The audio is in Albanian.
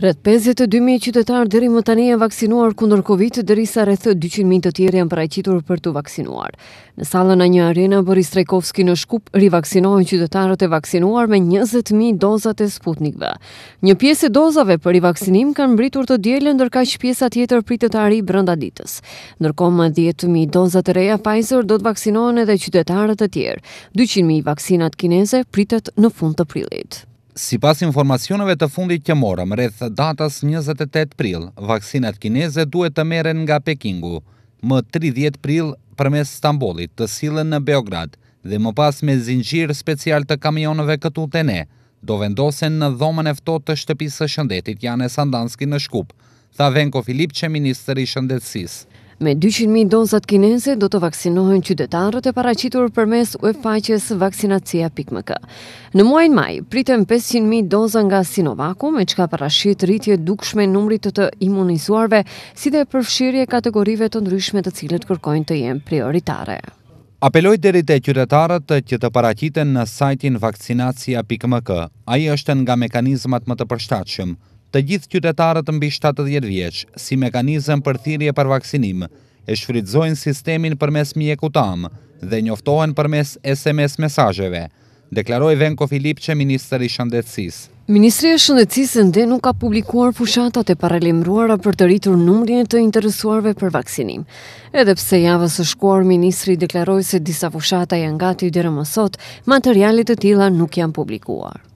Rët 52.000 qytetarë dheri më tani e vaksinuar kundër Covid, dheri sa rëthë 200.000 të tjerë e më prajqitur për të vaksinuar. Në salën a një arena, Boris Trajkovski në shkup rivaksinohen qytetarët e vaksinuar me 20.000 dozat e sputnikve. Një piesë e dozave për rivaksinim kanë mbritur të djelën dërka që piesa tjetër pritë të ari brënda ditës. Nërko më 10.000 dozat e reja Pfizer do të vaksinohen edhe qytetarët e tjerë. 200.000 vaksinat kineze pritët në fund të prilit. Si pas informacioneve të fundit që morëm, rreth datas 28 pril, vaksinat kineze duhet të meren nga Pekingu. Më 30 pril, përmes Stambolit, të silën në Beograd, dhe më pas me zinqirë special të kamionëve këtu të ne, do vendosen në dhomën eftot të shtëpisë shëndetit Janë Sandanski në Shkup, tha Venko Filip që i shëndetsis. Me 200.000 dozat kinese do të vaksinohen qytetarët e paraqitur përmes webfaqes vaksinacia.mk. Në muajin maj priten 500.000 doza nga Sinovac, me çka parashit rritje dukshme numri të të imunizuarve, si dhe përfshirje kategorive të ndryshme të cilët kërkojnë të jenë prioritare. Apeloj deri te qytetarët që të paraqiten në sajtin vaksinacia.mk. Ai është nga mekanizmat më të përshtatshëm të gjithë qytetarët mbi 70 vjeç si mekanizëm për thirrje për vaksinim, e shfrytëzojnë sistemin përmes mjekutam dhe njoftohen përmes SMS mesazheve, deklaroi Venko Filipçe, ministri i shëndetësisë. Ministri e Shëndetësisë ende nuk ka publikuar fushatat e paralimruara për të rritur numrin e të interesuarve për vaksinim. Edhe pse javës së shkuar ministri deklaroi se disa fushata janë gati deri më sot, materialet e tilla nuk janë publikuar.